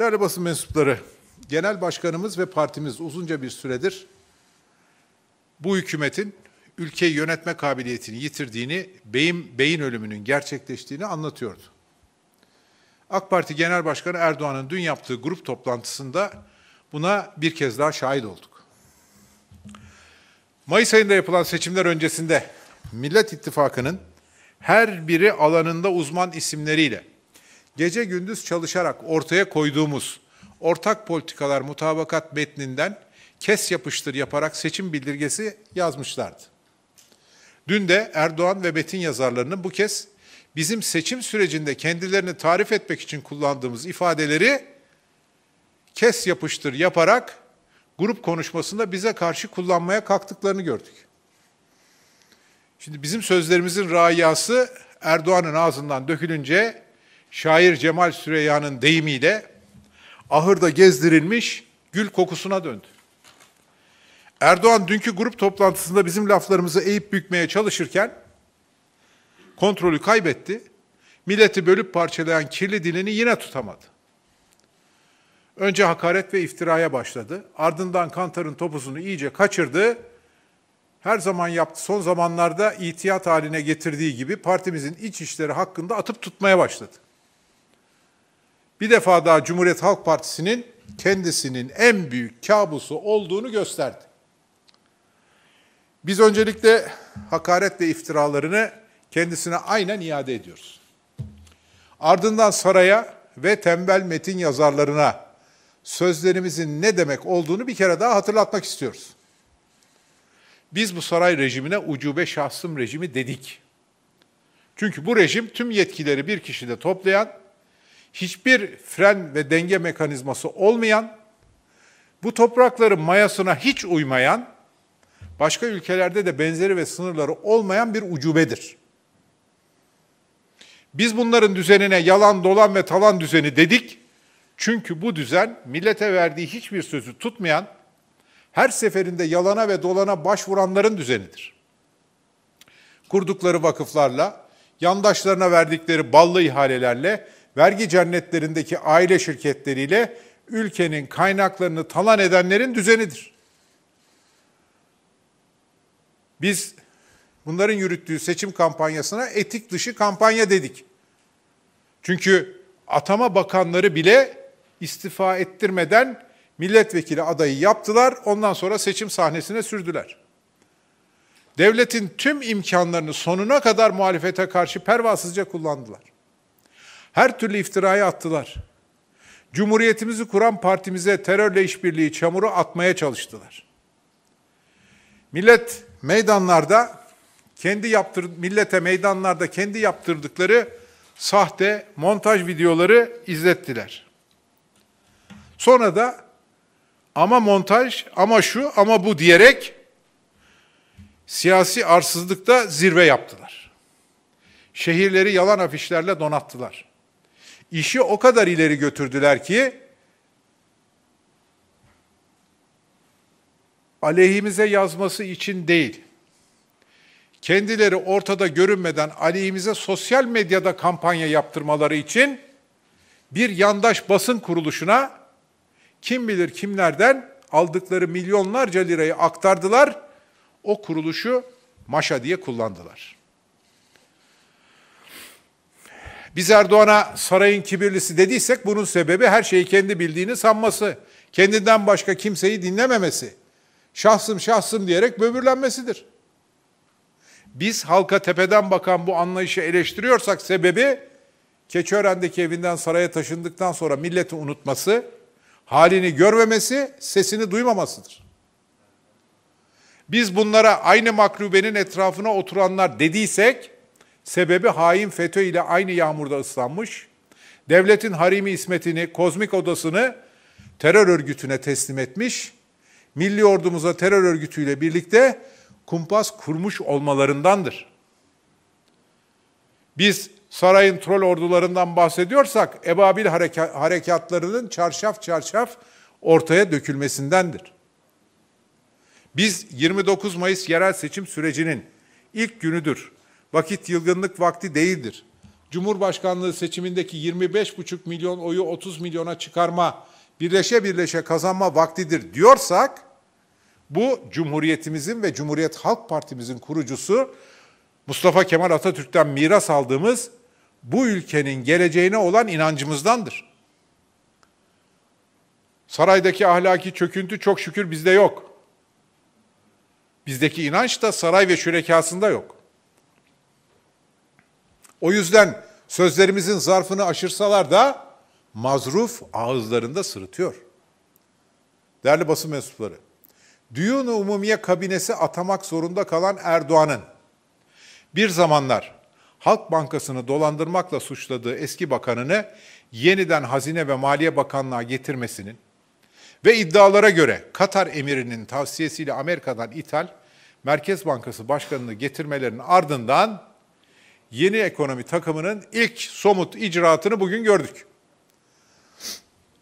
Değerli basın mensupları, genel başkanımız ve partimiz uzunca bir süredir bu hükümetin ülkeyi yönetme kabiliyetini yitirdiğini, beyin, beyin ölümünün gerçekleştiğini anlatıyordu. AK Parti Genel Başkanı Erdoğan'ın dün yaptığı grup toplantısında buna bir kez daha şahit olduk. Mayıs ayında yapılan seçimler öncesinde Millet İttifakı'nın her biri alanında uzman isimleriyle gece gündüz çalışarak ortaya koyduğumuz ortak politikalar mutabakat metninden kes yapıştır yaparak seçim bildirgesi yazmışlardı. Dün de Erdoğan ve Metin yazarlarının bu kez bizim seçim sürecinde kendilerini tarif etmek için kullandığımız ifadeleri kes yapıştır yaparak grup konuşmasında bize karşı kullanmaya kalktıklarını gördük. Şimdi bizim sözlerimizin rayası Erdoğan'ın ağzından dökülünce şair Cemal Süreyya'nın deyimiyle ahırda gezdirilmiş gül kokusuna döndü. Erdoğan dünkü grup toplantısında bizim laflarımızı eğip bükmeye çalışırken kontrolü kaybetti. Milleti bölüp parçalayan kirli dilini yine tutamadı. Önce hakaret ve iftiraya başladı. Ardından Kantar'ın topuzunu iyice kaçırdı. Her zaman yaptı. Son zamanlarda itiyat haline getirdiği gibi partimizin iç işleri hakkında atıp tutmaya başladı bir defa daha Cumhuriyet Halk Partisi'nin kendisinin en büyük kabusu olduğunu gösterdi. Biz öncelikle hakaret ve iftiralarını kendisine aynen iade ediyoruz. Ardından saraya ve tembel metin yazarlarına sözlerimizin ne demek olduğunu bir kere daha hatırlatmak istiyoruz. Biz bu saray rejimine ucube şahsım rejimi dedik. Çünkü bu rejim tüm yetkileri bir kişide toplayan hiçbir fren ve denge mekanizması olmayan, bu toprakların mayasına hiç uymayan, başka ülkelerde de benzeri ve sınırları olmayan bir ucubedir. Biz bunların düzenine yalan, dolan ve talan düzeni dedik. Çünkü bu düzen millete verdiği hiçbir sözü tutmayan, her seferinde yalana ve dolana başvuranların düzenidir. Kurdukları vakıflarla, yandaşlarına verdikleri ballı ihalelerle vergi cennetlerindeki aile şirketleriyle ülkenin kaynaklarını talan edenlerin düzenidir. Biz bunların yürüttüğü seçim kampanyasına etik dışı kampanya dedik. Çünkü atama bakanları bile istifa ettirmeden milletvekili adayı yaptılar, ondan sonra seçim sahnesine sürdüler. Devletin tüm imkanlarını sonuna kadar muhalefete karşı pervasızca kullandılar. Her türlü iftiraya attılar. Cumhuriyetimizi kuran partimize terörle işbirliği çamuru atmaya çalıştılar. Millet meydanlarda kendi yaptır millete meydanlarda kendi yaptırdıkları sahte montaj videoları izlettiler. Sonra da ama montaj, ama şu, ama bu diyerek siyasi arsızlıkta zirve yaptılar. Şehirleri yalan afişlerle donattılar işi o kadar ileri götürdüler ki aleyhimize yazması için değil. Kendileri ortada görünmeden aleyhimize sosyal medyada kampanya yaptırmaları için bir yandaş basın kuruluşuna kim bilir kimlerden aldıkları milyonlarca lirayı aktardılar. O kuruluşu maşa diye kullandılar.'' Biz Erdoğan'a sarayın kibirlisi dediysek bunun sebebi her şeyi kendi bildiğini sanması. Kendinden başka kimseyi dinlememesi. Şahsım şahsım diyerek böbürlenmesidir. Biz halka tepeden bakan bu anlayışı eleştiriyorsak sebebi Keçiören'deki evinden saraya taşındıktan sonra milleti unutması, halini görmemesi, sesini duymamasıdır. Biz bunlara aynı maklubenin etrafına oturanlar dediysek Sebebi hain FETÖ ile aynı yağmurda ıslanmış, devletin harimi ismetini, kozmik odasını terör örgütüne teslim etmiş, milli ordumuza terör örgütüyle birlikte kumpas kurmuş olmalarındandır. Biz sarayın trol ordularından bahsediyorsak Ebabil hareka harekatlarının çarşaf çarşaf ortaya dökülmesindendir. Biz 29 Mayıs yerel seçim sürecinin ilk günüdür Vakit yılgınlık vakti değildir. Cumhurbaşkanlığı seçimindeki 25,5 milyon oyu 30 milyona çıkarma, birleşe birleşe kazanma vaktidir diyorsak, bu Cumhuriyetimizin ve Cumhuriyet Halk Partimizin kurucusu Mustafa Kemal Atatürk'ten miras aldığımız bu ülkenin geleceğine olan inancımızdandır. Saraydaki ahlaki çöküntü çok şükür bizde yok. Bizdeki inanç da saray ve şürekasında yok. O yüzden sözlerimizin zarfını aşırsalar da mazruf ağızlarında sırıtıyor. Değerli basın mensupları, düğün umumiye kabinesi atamak zorunda kalan Erdoğan'ın bir zamanlar Halk Bankası'nı dolandırmakla suçladığı eski bakanını yeniden Hazine ve Maliye Bakanlığı'na getirmesinin ve iddialara göre Katar emirinin tavsiyesiyle Amerika'dan ithal Merkez Bankası Başkanı'nı getirmelerinin ardından yeni ekonomi takımının ilk somut icraatını bugün gördük.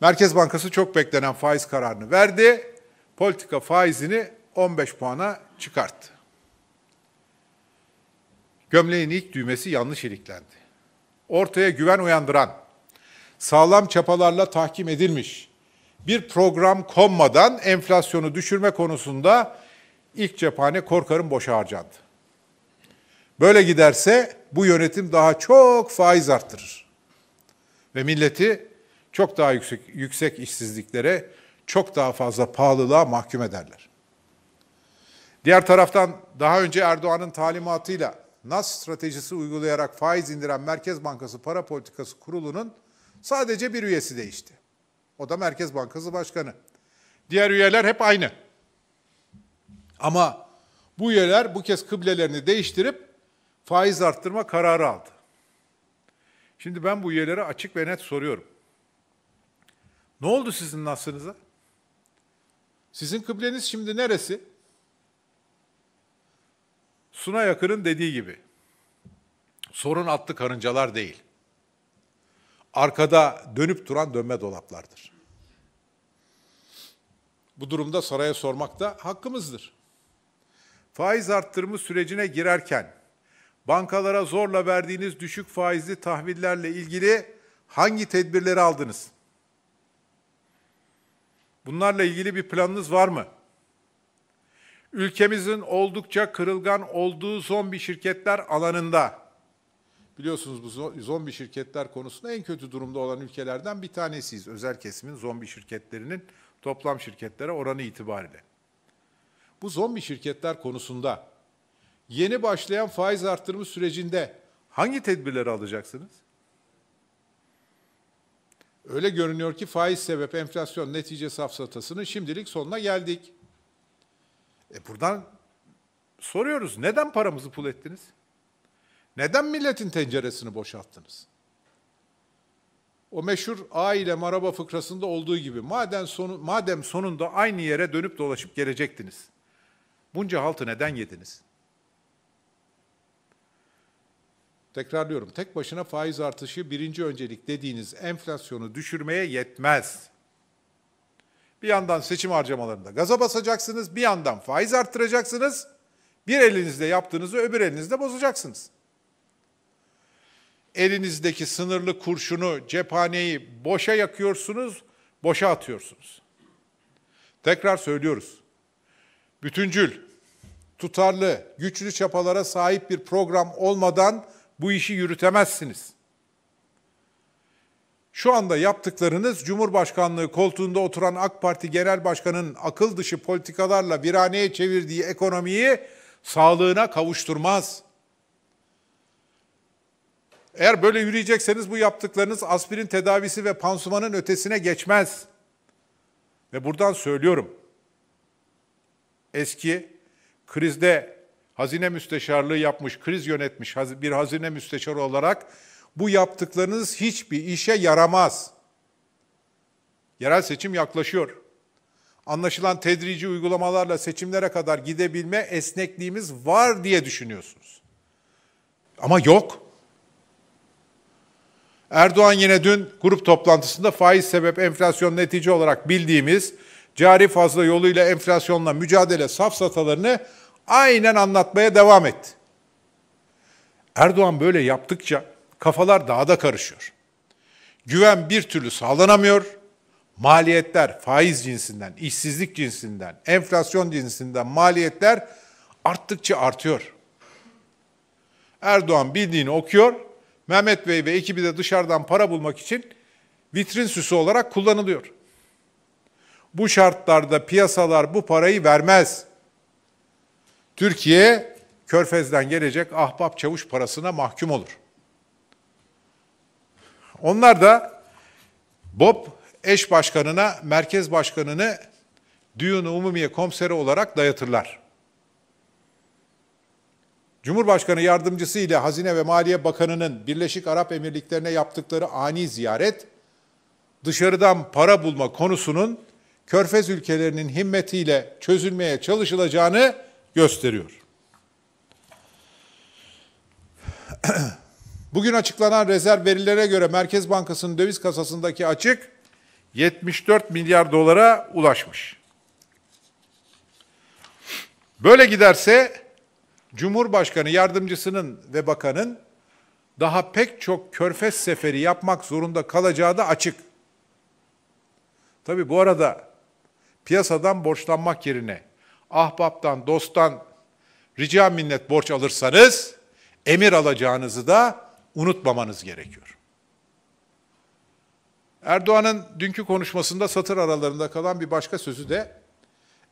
Merkez Bankası çok beklenen faiz kararını verdi. Politika faizini 15 puana çıkarttı. Gömleğin ilk düğmesi yanlış iliklendi. Ortaya güven uyandıran, sağlam çapalarla tahkim edilmiş bir program konmadan enflasyonu düşürme konusunda ilk cephane korkarım boşa harcandı. Böyle giderse bu yönetim daha çok faiz arttırır. Ve milleti çok daha yüksek, yüksek işsizliklere, çok daha fazla pahalılığa mahkum ederler. Diğer taraftan daha önce Erdoğan'ın talimatıyla NAS stratejisi uygulayarak faiz indiren Merkez Bankası Para Politikası Kurulu'nun sadece bir üyesi değişti. O da Merkez Bankası Başkanı. Diğer üyeler hep aynı. Ama bu üyeler bu kez kıblelerini değiştirip faiz arttırma kararı aldı. Şimdi ben bu üyelere açık ve net soruyorum. Ne oldu sizin nasınıza? Sizin kıbleniz şimdi neresi? Suna yakının dediği gibi. Sorun attı karıncalar değil. Arkada dönüp duran dönme dolaplardır. Bu durumda saraya sormak da hakkımızdır. Faiz arttırımı sürecine girerken bankalara zorla verdiğiniz düşük faizli tahvillerle ilgili hangi tedbirleri aldınız? Bunlarla ilgili bir planınız var mı? Ülkemizin oldukça kırılgan olduğu zombi şirketler alanında biliyorsunuz bu zombi şirketler konusunda en kötü durumda olan ülkelerden bir tanesiyiz. Özel kesimin zombi şirketlerinin toplam şirketlere oranı itibariyle. Bu zombi şirketler konusunda yeni başlayan faiz artırımı sürecinde hangi tedbirleri alacaksınız? Öyle görünüyor ki faiz sebep enflasyon netice safsatasının şimdilik sonuna geldik. E buradan soruyoruz neden paramızı pul ettiniz? Neden milletin tenceresini boşalttınız? O meşhur A ile maraba fıkrasında olduğu gibi madem, sonu, madem sonunda aynı yere dönüp dolaşıp gelecektiniz. Bunca haltı neden yediniz?'' Tekrarlıyorum. Tek başına faiz artışı birinci öncelik dediğiniz enflasyonu düşürmeye yetmez. Bir yandan seçim harcamalarında gaza basacaksınız, bir yandan faiz arttıracaksınız. Bir elinizde yaptığınızı öbür elinizde bozacaksınız. Elinizdeki sınırlı kurşunu, cephaneyi boşa yakıyorsunuz, boşa atıyorsunuz. Tekrar söylüyoruz. Bütüncül, tutarlı, güçlü çapalara sahip bir program olmadan bu işi yürütemezsiniz. Şu anda yaptıklarınız Cumhurbaşkanlığı koltuğunda oturan AK Parti Genel Başkanı'nın akıl dışı politikalarla viraneye çevirdiği ekonomiyi sağlığına kavuşturmaz. Eğer böyle yürüyecekseniz bu yaptıklarınız aspirin tedavisi ve pansumanın ötesine geçmez. Ve buradan söylüyorum. Eski krizde hazine müsteşarlığı yapmış, kriz yönetmiş bir hazine müsteşarı olarak bu yaptıklarınız hiçbir işe yaramaz. Yerel seçim yaklaşıyor. Anlaşılan tedrici uygulamalarla seçimlere kadar gidebilme esnekliğimiz var diye düşünüyorsunuz. Ama yok. Erdoğan yine dün grup toplantısında faiz sebep enflasyon netice olarak bildiğimiz cari fazla yoluyla enflasyonla mücadele safsatalarını aynen anlatmaya devam etti. Erdoğan böyle yaptıkça kafalar daha da karışıyor. Güven bir türlü sağlanamıyor. Maliyetler faiz cinsinden, işsizlik cinsinden, enflasyon cinsinden maliyetler arttıkça artıyor. Erdoğan bildiğini okuyor. Mehmet Bey ve ekibi de dışarıdan para bulmak için vitrin süsü olarak kullanılıyor. Bu şartlarda piyasalar bu parayı vermez. Türkiye körfezden gelecek ahbap çavuş parasına mahkum olur. Onlar da BOP eş başkanına, merkez başkanını Düğün-i Umumiye komiseri olarak dayatırlar. Cumhurbaşkanı yardımcısı ile Hazine ve Maliye Bakanı'nın Birleşik Arap Emirlikleri'ne yaptıkları ani ziyaret, dışarıdan para bulma konusunun Körfez ülkelerinin himmetiyle çözülmeye çalışılacağını gösteriyor. Bugün açıklanan rezerv verilere göre Merkez Bankası'nın döviz kasasındaki açık 74 milyar dolara ulaşmış. Böyle giderse Cumhurbaşkanı yardımcısının ve bakanın daha pek çok körfez seferi yapmak zorunda kalacağı da açık. Tabi bu arada piyasadan borçlanmak yerine ahbaptan, dosttan rica minnet borç alırsanız emir alacağınızı da unutmamanız gerekiyor. Erdoğan'ın dünkü konuşmasında satır aralarında kalan bir başka sözü de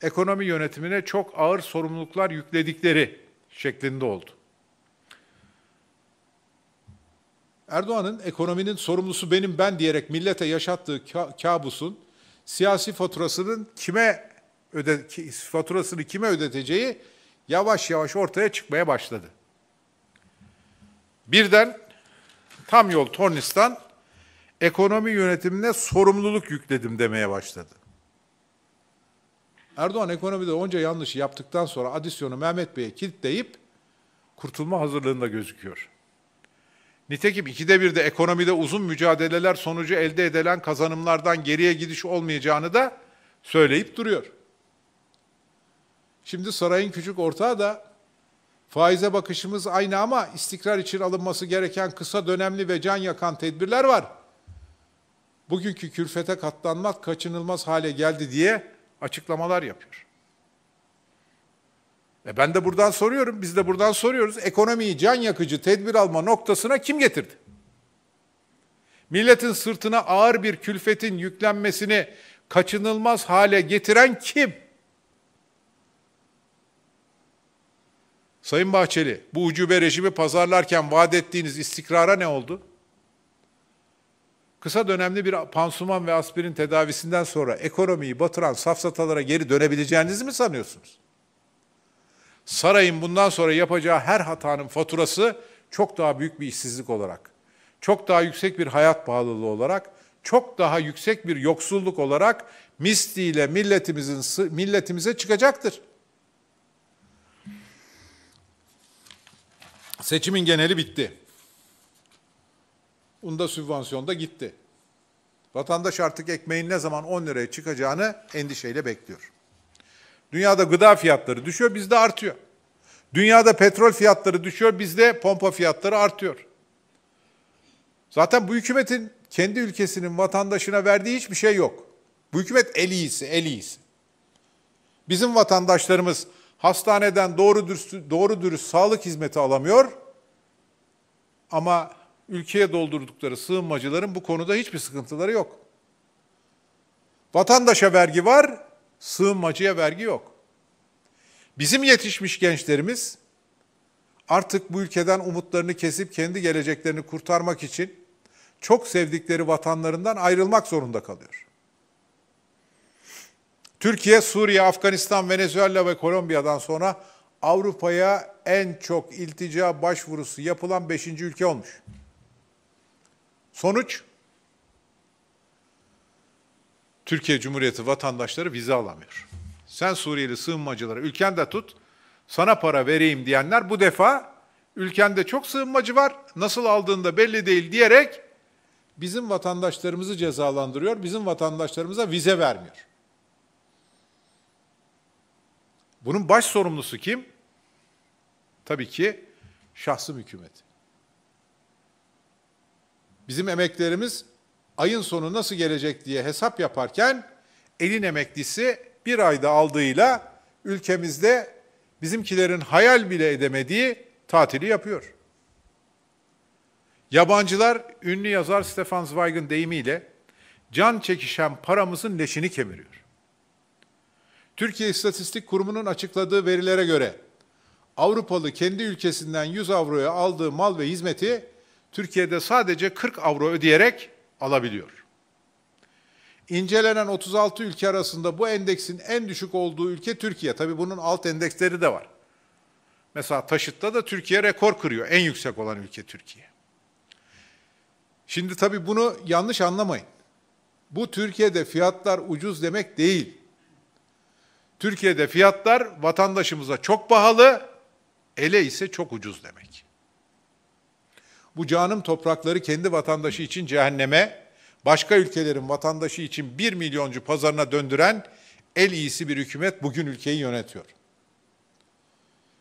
ekonomi yönetimine çok ağır sorumluluklar yükledikleri şeklinde oldu. Erdoğan'ın ekonominin sorumlusu benim ben diyerek millete yaşattığı kabusun siyasi faturasının kime öde, faturasını kime ödeteceği yavaş yavaş ortaya çıkmaya başladı. Birden tam yol Tornistan ekonomi yönetimine sorumluluk yükledim demeye başladı. Erdoğan ekonomide onca yanlışı yaptıktan sonra adisyonu Mehmet Bey'e kilitleyip kurtulma hazırlığında gözüküyor. Nitekim ikide bir de ekonomide uzun mücadeleler sonucu elde edilen kazanımlardan geriye gidiş olmayacağını da söyleyip duruyor. Şimdi sarayın küçük ortağı da faize bakışımız aynı ama istikrar için alınması gereken kısa dönemli ve can yakan tedbirler var. Bugünkü külfete katlanmak kaçınılmaz hale geldi diye açıklamalar yapıyor. E ben de buradan soruyorum, biz de buradan soruyoruz. Ekonomiyi can yakıcı tedbir alma noktasına kim getirdi? Milletin sırtına ağır bir külfetin yüklenmesini kaçınılmaz hale getiren kim? Sayın Bahçeli, bu ucube rejimi pazarlarken vaat ettiğiniz istikrara ne oldu? Kısa dönemli bir pansuman ve aspirin tedavisinden sonra ekonomiyi batıran safsatalara geri dönebileceğinizi mi sanıyorsunuz? Sarayın bundan sonra yapacağı her hatanın faturası çok daha büyük bir işsizlik olarak, çok daha yüksek bir hayat pahalılığı olarak, çok daha yüksek bir yoksulluk olarak misliyle milletimizin milletimize çıkacaktır. Seçimin geneli bitti. Unda sübvansiyon da gitti. Vatandaş artık ekmeğin ne zaman 10 liraya çıkacağını endişeyle bekliyor. Dünyada gıda fiyatları düşüyor, bizde artıyor. Dünyada petrol fiyatları düşüyor, bizde pompa fiyatları artıyor. Zaten bu hükümetin kendi ülkesinin vatandaşına verdiği hiçbir şey yok. Bu hükümet el iyisi, el iyisi. Bizim vatandaşlarımız Hastaneden doğru dürüst, doğru dürüst sağlık hizmeti alamıyor. Ama ülkeye doldurdukları sığınmacıların bu konuda hiçbir sıkıntıları yok. Vatandaşa vergi var, sığınmacıya vergi yok. Bizim yetişmiş gençlerimiz artık bu ülkeden umutlarını kesip kendi geleceklerini kurtarmak için çok sevdikleri vatanlarından ayrılmak zorunda kalıyor. Türkiye, Suriye, Afganistan, Venezuela ve Kolombiya'dan sonra Avrupa'ya en çok iltica başvurusu yapılan beşinci ülke olmuş. Sonuç? Türkiye Cumhuriyeti vatandaşları vize alamıyor. Sen Suriyeli sığınmacıları ülkende tut, sana para vereyim diyenler bu defa ülkende çok sığınmacı var, nasıl aldığında belli değil diyerek bizim vatandaşlarımızı cezalandırıyor, bizim vatandaşlarımıza vize vermiyor. Bunun baş sorumlusu kim? Tabii ki şahsım hükümeti. Bizim emeklerimiz ayın sonu nasıl gelecek diye hesap yaparken elin emeklisi bir ayda aldığıyla ülkemizde bizimkilerin hayal bile edemediği tatili yapıyor. Yabancılar ünlü yazar Stefan Zweig'in deyimiyle can çekişen paramızın leşini kemiriyor. Türkiye İstatistik Kurumu'nun açıkladığı verilere göre Avrupalı kendi ülkesinden 100 avroya aldığı mal ve hizmeti Türkiye'de sadece 40 avro ödeyerek alabiliyor. İncelenen 36 ülke arasında bu endeksin en düşük olduğu ülke Türkiye. Tabi bunun alt endeksleri de var. Mesela taşıtta da Türkiye rekor kırıyor. En yüksek olan ülke Türkiye. Şimdi tabi bunu yanlış anlamayın. Bu Türkiye'de fiyatlar ucuz demek değil. Türkiye'de fiyatlar vatandaşımıza çok pahalı, ele ise çok ucuz demek. Bu canım toprakları kendi vatandaşı için cehenneme, başka ülkelerin vatandaşı için bir milyoncu pazarına döndüren el iyisi bir hükümet bugün ülkeyi yönetiyor.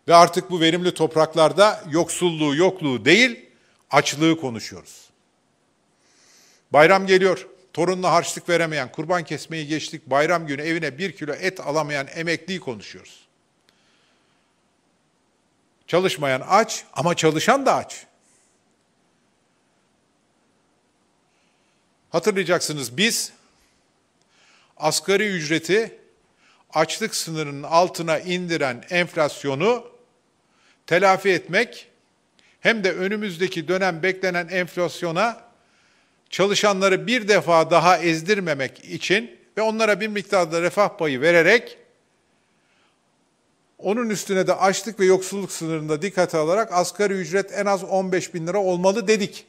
Ve artık bu verimli topraklarda yoksulluğu, yokluğu değil, açlığı konuşuyoruz. Bayram geliyor torununa harçlık veremeyen, kurban kesmeyi geçtik, bayram günü evine bir kilo et alamayan emekliyi konuşuyoruz. Çalışmayan aç ama çalışan da aç. Hatırlayacaksınız biz asgari ücreti açlık sınırının altına indiren enflasyonu telafi etmek hem de önümüzdeki dönem beklenen enflasyona çalışanları bir defa daha ezdirmemek için ve onlara bir miktarda refah payı vererek onun üstüne de açlık ve yoksulluk sınırında dikkate alarak asgari ücret en az 15 bin lira olmalı dedik.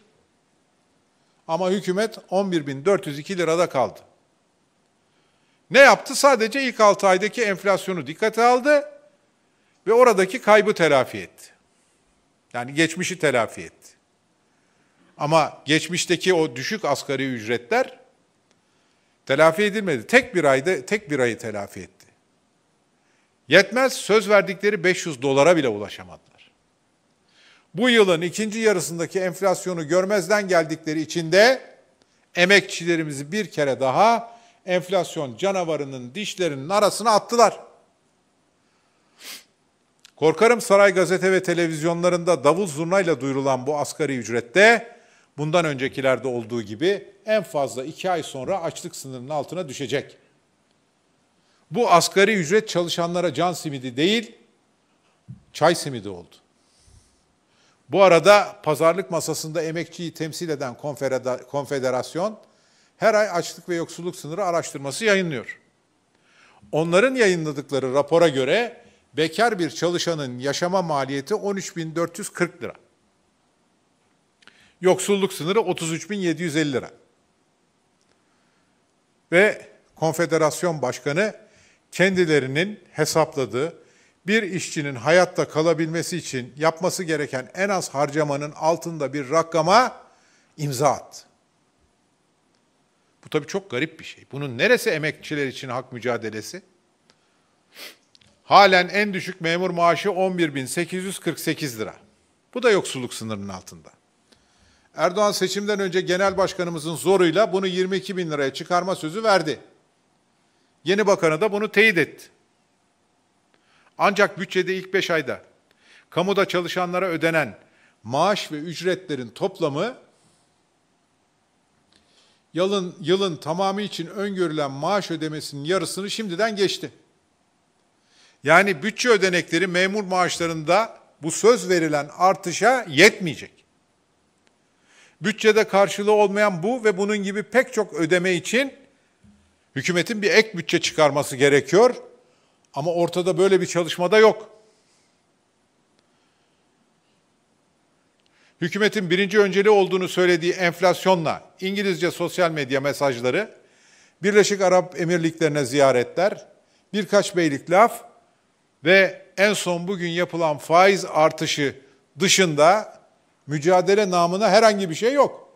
Ama hükümet 11.402 lirada kaldı. Ne yaptı? Sadece ilk 6 aydaki enflasyonu dikkate aldı ve oradaki kaybı telafi etti. Yani geçmişi telafi etti. Ama geçmişteki o düşük asgari ücretler telafi edilmedi. Tek bir ayda tek bir ayı telafi etti. Yetmez söz verdikleri 500 dolara bile ulaşamadılar. Bu yılın ikinci yarısındaki enflasyonu görmezden geldikleri içinde emekçilerimizi bir kere daha enflasyon canavarının dişlerinin arasına attılar. Korkarım saray gazete ve televizyonlarında davul zurnayla duyurulan bu asgari ücrette bundan öncekilerde olduğu gibi en fazla iki ay sonra açlık sınırının altına düşecek. Bu asgari ücret çalışanlara can simidi değil, çay simidi oldu. Bu arada pazarlık masasında emekçiyi temsil eden konfederasyon her ay açlık ve yoksulluk sınırı araştırması yayınlıyor. Onların yayınladıkları rapora göre bekar bir çalışanın yaşama maliyeti 13.440 lira. Yoksulluk sınırı 33.750 lira. Ve konfederasyon başkanı kendilerinin hesapladığı bir işçinin hayatta kalabilmesi için yapması gereken en az harcamanın altında bir rakama imza attı. Bu tabii çok garip bir şey. Bunun neresi emekçiler için hak mücadelesi? Halen en düşük memur maaşı 11.848 lira. Bu da yoksulluk sınırının altında. Erdoğan seçimden önce genel başkanımızın zoruyla bunu 22 bin liraya çıkarma sözü verdi. Yeni bakanı da bunu teyit etti. Ancak bütçede ilk 5 ayda kamuda çalışanlara ödenen maaş ve ücretlerin toplamı yılın, yılın tamamı için öngörülen maaş ödemesinin yarısını şimdiden geçti. Yani bütçe ödenekleri memur maaşlarında bu söz verilen artışa yetmeyecek. Bütçede karşılığı olmayan bu ve bunun gibi pek çok ödeme için hükümetin bir ek bütçe çıkarması gerekiyor. Ama ortada böyle bir çalışmada yok. Hükümetin birinci önceliği olduğunu söylediği enflasyonla İngilizce sosyal medya mesajları, Birleşik Arap Emirlikleri'ne ziyaretler, birkaç beylik laf ve en son bugün yapılan faiz artışı dışında Mücadele namına herhangi bir şey yok.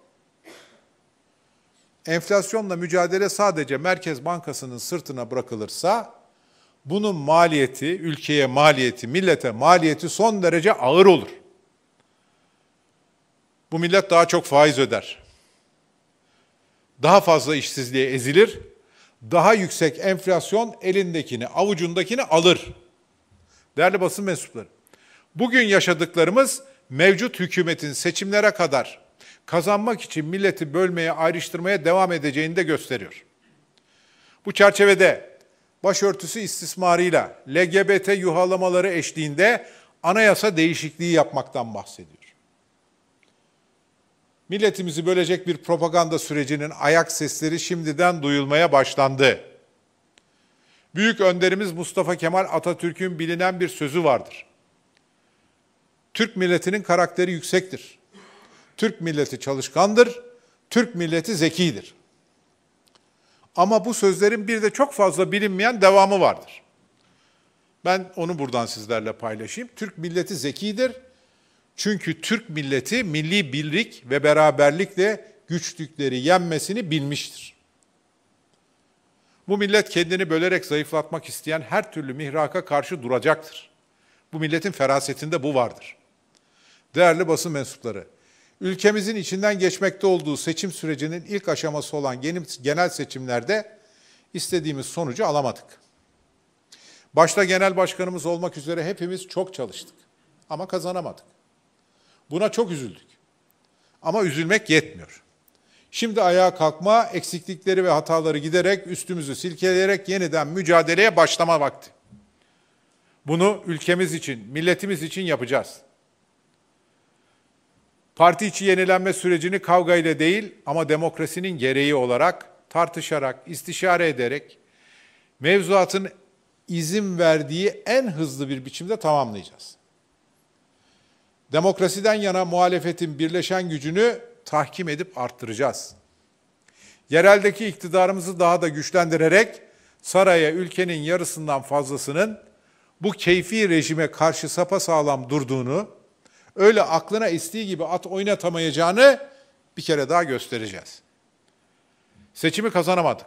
Enflasyonla mücadele sadece Merkez Bankası'nın sırtına bırakılırsa bunun maliyeti, ülkeye maliyeti, millete maliyeti son derece ağır olur. Bu millet daha çok faiz öder. Daha fazla işsizliğe ezilir. Daha yüksek enflasyon elindekini, avucundakini alır. Değerli basın mensupları, bugün yaşadıklarımız mevcut hükümetin seçimlere kadar kazanmak için milleti bölmeye, ayrıştırmaya devam edeceğini de gösteriyor. Bu çerçevede başörtüsü istismarıyla LGBT yuhalamaları eşliğinde anayasa değişikliği yapmaktan bahsediyor. Milletimizi bölecek bir propaganda sürecinin ayak sesleri şimdiden duyulmaya başlandı. Büyük önderimiz Mustafa Kemal Atatürk'ün bilinen bir sözü vardır. Türk milletinin karakteri yüksektir. Türk milleti çalışkandır, Türk milleti zekidir. Ama bu sözlerin bir de çok fazla bilinmeyen devamı vardır. Ben onu buradan sizlerle paylaşayım. Türk milleti zekidir. Çünkü Türk milleti milli birlik ve beraberlikle güçlükleri yenmesini bilmiştir. Bu millet kendini bölerek zayıflatmak isteyen her türlü mihraka karşı duracaktır. Bu milletin ferasetinde bu vardır. Değerli basın mensupları, ülkemizin içinden geçmekte olduğu seçim sürecinin ilk aşaması olan genel seçimlerde istediğimiz sonucu alamadık. Başta genel başkanımız olmak üzere hepimiz çok çalıştık ama kazanamadık. Buna çok üzüldük. Ama üzülmek yetmiyor. Şimdi ayağa kalkma, eksiklikleri ve hataları giderek üstümüzü silkeleyerek yeniden mücadeleye başlama vakti. Bunu ülkemiz için, milletimiz için yapacağız.'' Parti içi yenilenme sürecini kavga ile değil ama demokrasinin gereği olarak tartışarak, istişare ederek mevzuatın izin verdiği en hızlı bir biçimde tamamlayacağız. Demokrasiden yana muhalefetin birleşen gücünü tahkim edip arttıracağız. Yereldeki iktidarımızı daha da güçlendirerek saraya ülkenin yarısından fazlasının bu keyfi rejime karşı sapasağlam durduğunu Öyle aklına istiği gibi at oynatamayacağını bir kere daha göstereceğiz. Seçimi kazanamadık.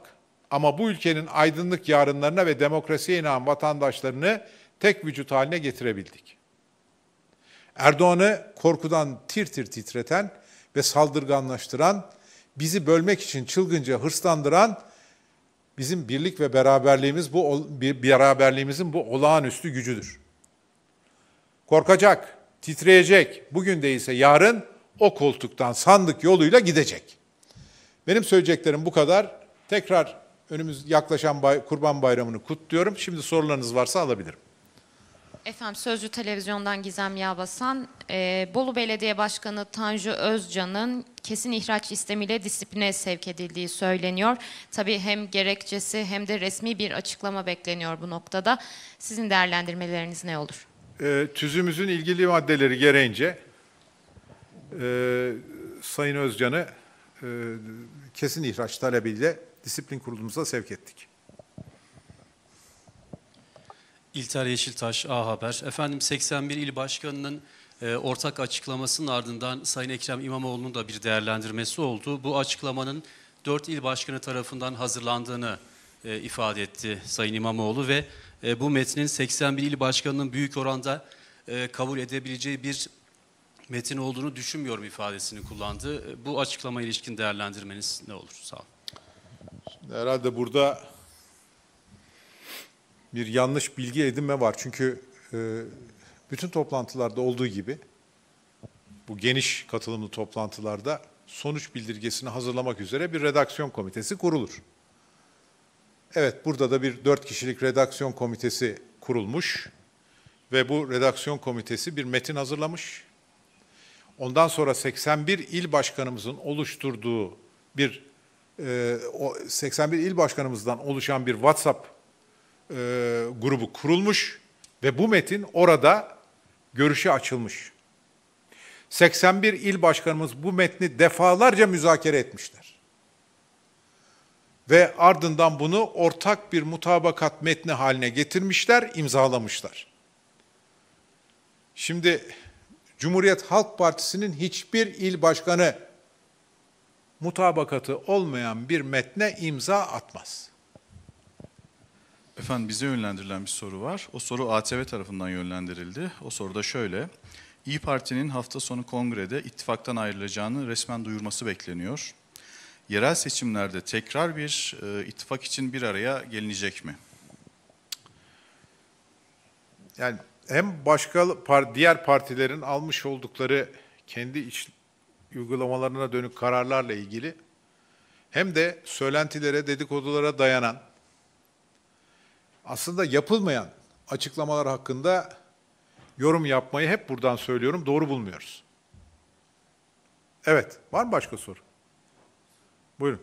Ama bu ülkenin aydınlık yarınlarına ve demokrasiye inanan vatandaşlarını tek vücut haline getirebildik. Erdoğan'ı korkudan tir tir titreten ve saldırganlaştıran, bizi bölmek için çılgınca hırslandıran bizim birlik ve beraberliğimiz bu beraberliğimizin bu olağanüstü gücüdür. Korkacak, titreyecek. Bugün değilse yarın o koltuktan sandık yoluyla gidecek. Benim söyleyeceklerim bu kadar. Tekrar önümüz yaklaşan bay, Kurban Bayramı'nı kutluyorum. Şimdi sorularınız varsa alabilirim. Efendim Sözcü Televizyon'dan Gizem Yağbasan, e, Bolu Belediye Başkanı Tanju Özcan'ın kesin ihraç istemiyle disipline sevk edildiği söyleniyor. Tabii hem gerekçesi hem de resmi bir açıklama bekleniyor bu noktada. Sizin değerlendirmeleriniz ne olur? e, ilgili maddeleri gereğince e, Sayın Özcan'ı e, kesin ihraç talebiyle disiplin kurulumuza sevk ettik. İlter Yeşiltaş, A Haber. Efendim 81 il başkanının e, ortak açıklamasının ardından Sayın Ekrem İmamoğlu'nun da bir değerlendirmesi oldu. Bu açıklamanın 4 il başkanı tarafından hazırlandığını e, ifade etti Sayın İmamoğlu ve e, bu metnin 81 il başkanının büyük oranda e, kabul edebileceği bir metin olduğunu düşünmüyorum ifadesini kullandı. E, bu açıklama ilişkin değerlendirmeniz ne olur? Sağ olun. Şimdi herhalde burada bir yanlış bilgi edinme var. Çünkü e, bütün toplantılarda olduğu gibi bu geniş katılımlı toplantılarda sonuç bildirgesini hazırlamak üzere bir redaksiyon komitesi kurulur. Evet, burada da bir dört kişilik redaksiyon komitesi kurulmuş ve bu redaksiyon komitesi bir metin hazırlamış. Ondan sonra 81 il başkanımızın oluşturduğu bir 81 e, il başkanımızdan oluşan bir WhatsApp e, grubu kurulmuş ve bu metin orada görüşe açılmış. 81 il başkanımız bu metni defalarca müzakere etmişler ve ardından bunu ortak bir mutabakat metni haline getirmişler, imzalamışlar. Şimdi Cumhuriyet Halk Partisi'nin hiçbir il başkanı mutabakatı olmayan bir metne imza atmaz. Efendim bize yönlendirilen bir soru var. O soru ATV tarafından yönlendirildi. O soru da şöyle. İyi Parti'nin hafta sonu kongrede ittifaktan ayrılacağını resmen duyurması bekleniyor yerel seçimlerde tekrar bir e, ittifak için bir araya gelinecek mi? Yani hem başka par diğer partilerin almış oldukları kendi iç uygulamalarına dönük kararlarla ilgili hem de söylentilere, dedikodulara dayanan aslında yapılmayan açıklamalar hakkında yorum yapmayı hep buradan söylüyorum doğru bulmuyoruz. Evet, var mı başka soru? Buyurun.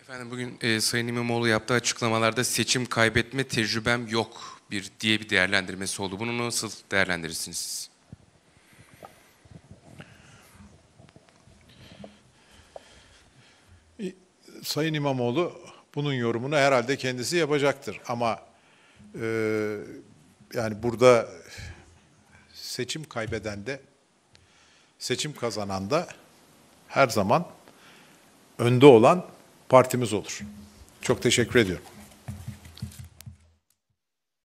Efendim bugün e, Sayın İmamoğlu yaptığı açıklamalarda seçim kaybetme tecrübem yok bir diye bir değerlendirmesi oldu. Bunu nasıl değerlendirirsiniz siz? E, Sayın İmamoğlu bunun yorumunu herhalde kendisi yapacaktır. Ama e, yani burada seçim kaybeden de seçim kazanan da her zaman önde olan partimiz olur. Çok teşekkür ediyorum.